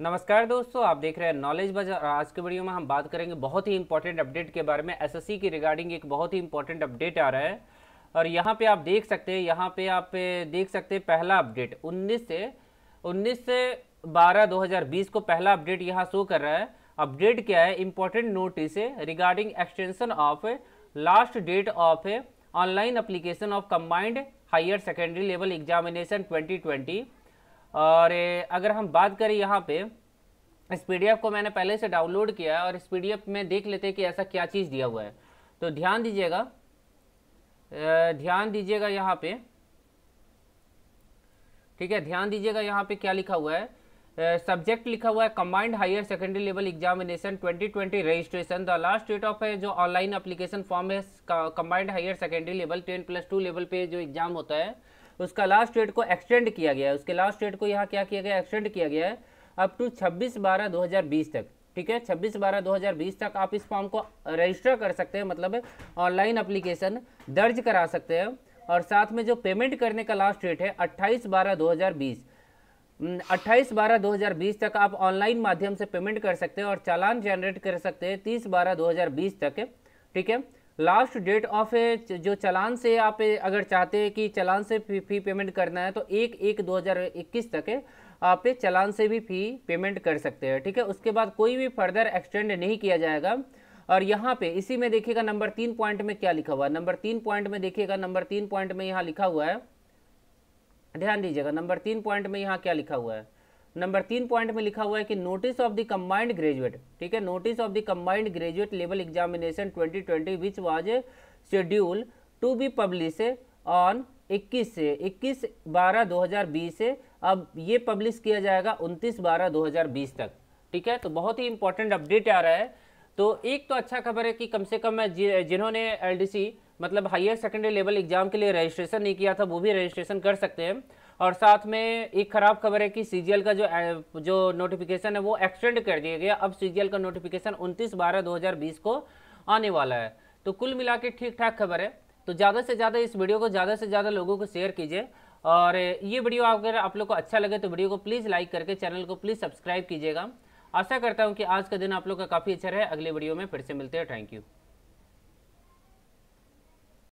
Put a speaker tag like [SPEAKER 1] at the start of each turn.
[SPEAKER 1] नमस्कार दोस्तों आप देख रहे हैं नॉलेज बाजार आज के वीडियो में हम बात करेंगे बहुत ही इंपॉर्टेंट अपडेट के बारे में एसएससी की रिगार्डिंग एक बहुत ही इंपॉर्टेंट अपडेट आ रहा है और यहाँ पे आप देख सकते हैं यहाँ पे आप देख सकते हैं पहला अपडेट 19 से 19 से 12 2020 को पहला अपडेट यहाँ शो कर रहा है अपडेट क्या है important notice regarding extension of last date of online application of combined higher secondary level examination twenty और अगर हम बात करें यहाँ पे इस पी को मैंने पहले से डाउनलोड किया है और इस पी में देख लेते हैं कि ऐसा क्या चीज़ दिया हुआ है तो ध्यान दीजिएगा ध्यान दीजिएगा यहाँ पे ठीक है ध्यान दीजिएगा यहाँ पे क्या लिखा हुआ है सब्जेक्ट लिखा हुआ है combined higher secondary level examination 2020 registration the last date of है जो ऑनलाइन अप्लीकेशन फॉर्म है combined higher secondary level ten plus two level पे जो एग्जाम होता है उसका लास्ट डेट को एक्सटेंड किया गया है उसके लास्ट डेट को यहाँ क्या किया गया एक्सटेंड किया गया है अप टू छब्बीस बारह दो हज़ार बीस तक ठीक है छब्बीस बारह दो हज़ार बीस तक आप इस फॉर्म को रजिस्टर कर सकते हैं मतलब ऑनलाइन अप्लीकेशन दर्ज करा सकते हैं और साथ में जो पेमेंट करने का लास्ट डेट है अट्ठाईस बारह दो हज़ार बीस 28 बारह 2020 तक आप ऑनलाइन माध्यम से पेमेंट कर सकते हैं और चालान जनरेट कर सकते हैं 30 बारह 2020 तक ठीक है लास्ट डेट ऑफ जो चलान से आप अगर चाहते हैं कि चलान से फ़ी पेमेंट करना है तो एक एक दो हज़ार इक्कीस तक आप चलान से भी फ़ी पेमेंट कर सकते हैं ठीक है उसके बाद कोई भी फर्दर एक्सटेंड नहीं किया जाएगा और यहाँ पे इसी में देखिएगा नंबर तीन पॉइंट में क्या लिखा हुआ है नंबर तीन पॉइंट में देखिएगा नंबर तीन पॉइंट में यहाँ लिखा हुआ है ध्यान दीजिएगा नंबर तीन पॉइंट में यहाँ क्या लिखा हुआ है नंबर तीन पॉइंट में लिखा हुआ है कि notice of the combined graduate ठीक है notice of the combined graduate level examination 2020 which was schedule to be publish on 21 से 21 बारह 2020 से अब ये पब्लिश किया जाएगा 29 बारह 2020 तक ठीक है तो बहुत ही इंपॉर्टेंट अपडेट आ रहा है तो एक तो अच्छा खबर है कि कम से कम जिन्होंने एल मतलब हायर सेकेंडरी लेवल एग्जाम के लिए रजिस्ट्रेशन नहीं किया था वो भी रजिस्ट्रेशन कर सकते हैं और साथ में एक ख़राब खबर है कि सीजीएल का जो जो नोटिफिकेशन है वो एक्सटेंड कर दिया गया अब सीजीएल का नोटिफिकेशन 29 बारह 2020 को आने वाला है तो कुल मिला के ठीक ठाक खबर है तो ज़्यादा से ज़्यादा इस वीडियो को ज़्यादा से ज़्यादा लोगों को शेयर कीजिए और ये वीडियो अगर आप लोग को अच्छा लगे तो वीडियो को प्लीज़ लाइक करके चैनल को प्लीज़ सब्सक्राइब कीजिएगा आशा करता हूँ कि आज का दिन आप लोग का काफ़ी अच्छा रहे अगले वीडियो में फिर से मिलते हैं थैंक यू